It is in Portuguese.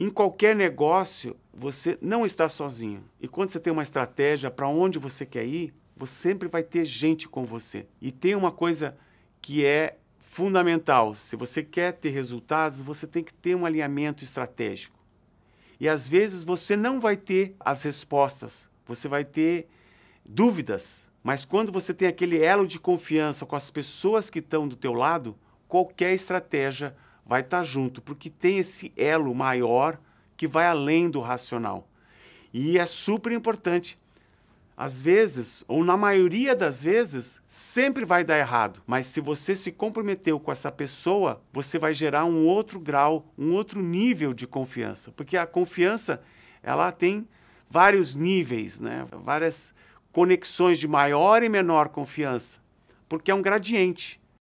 Em qualquer negócio, você não está sozinho. E quando você tem uma estratégia para onde você quer ir, você sempre vai ter gente com você. E tem uma coisa que é fundamental. Se você quer ter resultados, você tem que ter um alinhamento estratégico. E às vezes você não vai ter as respostas, você vai ter dúvidas, mas quando você tem aquele elo de confiança com as pessoas que estão do teu lado, qualquer estratégia vai estar tá junto, porque tem esse elo maior que vai além do racional. E é super importante. Às vezes, ou na maioria das vezes, sempre vai dar errado, mas se você se comprometeu com essa pessoa, você vai gerar um outro grau, um outro nível de confiança, porque a confiança, ela tem vários níveis, né? Várias conexões de maior e menor confiança, porque é um gradiente.